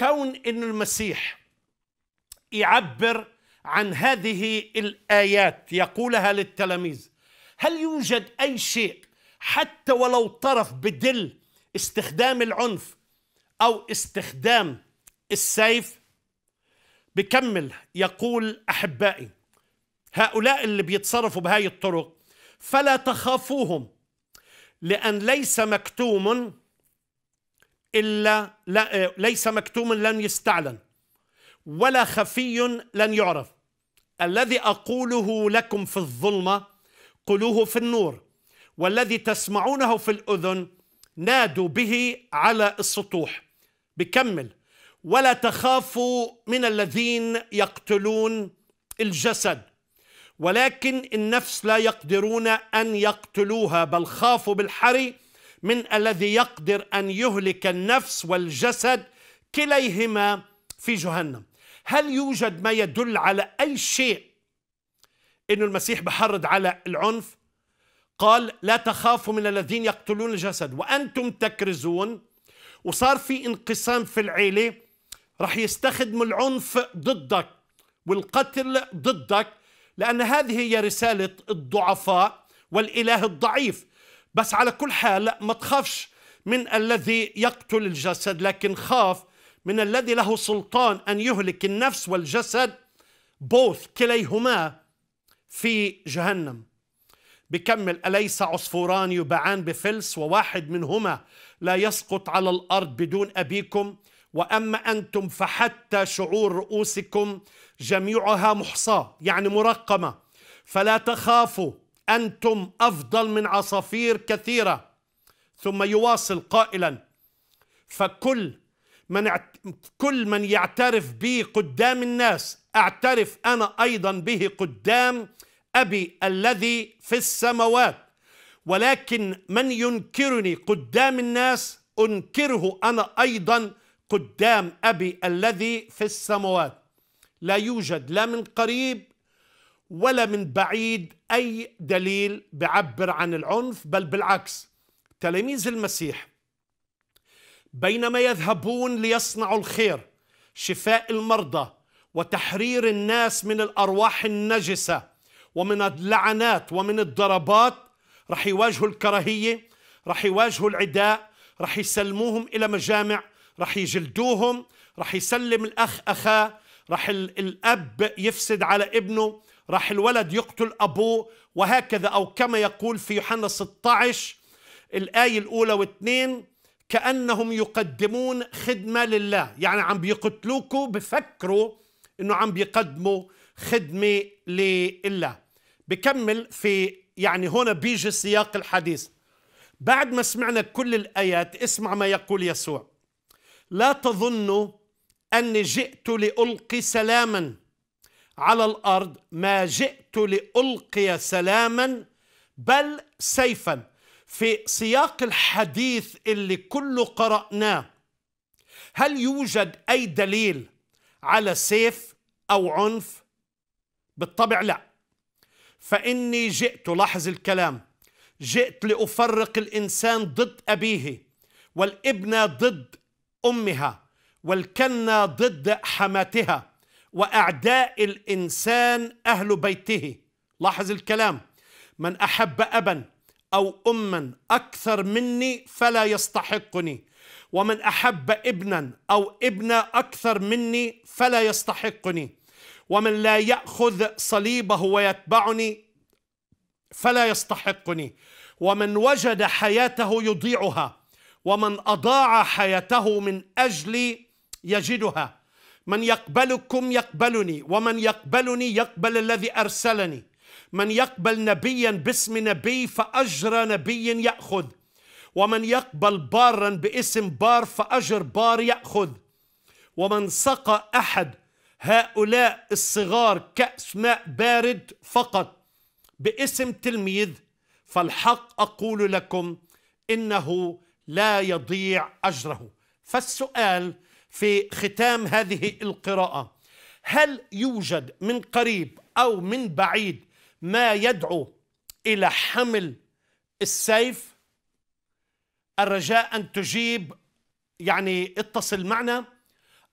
كون أن المسيح يعبر عن هذه الآيات يقولها للتلاميذ هل يوجد أي شيء حتى ولو طرف بدل استخدام العنف أو استخدام السيف بكمل يقول أحبائي هؤلاء اللي بيتصرفوا بهاي الطرق فلا تخافوهم لأن ليس مكتوم إلا لا آه، ليس مكتوم لن يستعلن ولا خفي لن يعرف الذي أقوله لكم في الظلمة قلوه في النور والذي تسمعونه في الأذن نادوا به على السطوح بكمل ولا تخافوا من الذين يقتلون الجسد ولكن النفس لا يقدرون أن يقتلوها بل خافوا بالحري من الذي يقدر ان يهلك النفس والجسد كليهما في جهنم هل يوجد ما يدل على اي شيء انه المسيح بحرض على العنف قال لا تخافوا من الذين يقتلون الجسد وانتم تكرزون وصار في انقسام في العيله رح يستخدموا العنف ضدك والقتل ضدك لان هذه هي رساله الضعفاء والاله الضعيف بس على كل حال ما تخافش من الذي يقتل الجسد لكن خاف من الذي له سلطان أن يهلك النفس والجسد بوث كليهما في جهنم بكمل أليس عصفوران يبعان بفلس وواحد منهما لا يسقط على الأرض بدون أبيكم وأما أنتم فحتى شعور رؤوسكم جميعها محصاة يعني مرقمة فلا تخافوا انتم افضل من عصافير كثيره ثم يواصل قائلا فكل من كل من يعترف بي قدام الناس اعترف انا ايضا به قدام ابي الذي في السماوات ولكن من ينكرني قدام الناس انكره انا ايضا قدام ابي الذي في السماوات لا يوجد لا من قريب ولا من بعيد أي دليل بعبر عن العنف بل بالعكس تلاميذ المسيح بينما يذهبون ليصنعوا الخير شفاء المرضى وتحرير الناس من الأرواح النجسة ومن اللعنات ومن الضربات رح يواجهوا الكراهية رح يواجهوا العداء رح يسلموهم إلى مجامع رح يجلدوهم رح يسلم الأخ أخاه رح الأب يفسد على ابنه راح الولد يقتل أبوه وهكذا أو كما يقول في يوحنا 16 الآية الأولى واثنين كأنهم يقدمون خدمة لله يعني عم بيقتلوكوا بفكروا أنه عم بيقدموا خدمة لله بكمل في يعني هنا بيجي سياق الحديث بعد ما سمعنا كل الآيات اسمع ما يقول يسوع لا تظنوا أني جئت لألقي سلاما على الارض ما جئت لالقي سلاما بل سيفا في سياق الحديث اللي كله قراناه هل يوجد اي دليل على سيف او عنف بالطبع لا فاني جئت لاحظ الكلام جئت لافرق الانسان ضد ابيه والابن ضد امها والكنه ضد حماتها واعداء الانسان اهل بيته لاحظ الكلام من احب ابا او اما اكثر مني فلا يستحقني ومن احب ابنا او ابنا اكثر مني فلا يستحقني ومن لا ياخذ صليبه ويتبعني فلا يستحقني ومن وجد حياته يضيعها ومن اضاع حياته من اجلي يجدها من يقبلكم يقبلني ومن يقبلني يقبل الذي ارسلني من يقبل نبيا باسم نبي فاجر نبي ياخذ ومن يقبل بارا باسم بار فاجر بار ياخذ ومن سقى احد هؤلاء الصغار كاس ماء بارد فقط باسم تلميذ فالحق اقول لكم انه لا يضيع اجره فالسؤال في ختام هذه القراءة هل يوجد من قريب أو من بعيد ما يدعو إلى حمل السيف الرجاء أن تجيب يعني اتصل معنا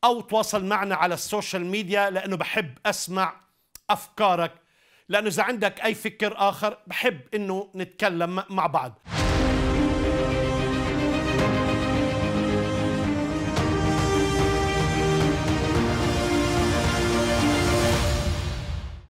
أو تواصل معنا على السوشيال ميديا لأنه بحب أسمع أفكارك لأنه إذا عندك أي فكر آخر بحب أنه نتكلم مع بعض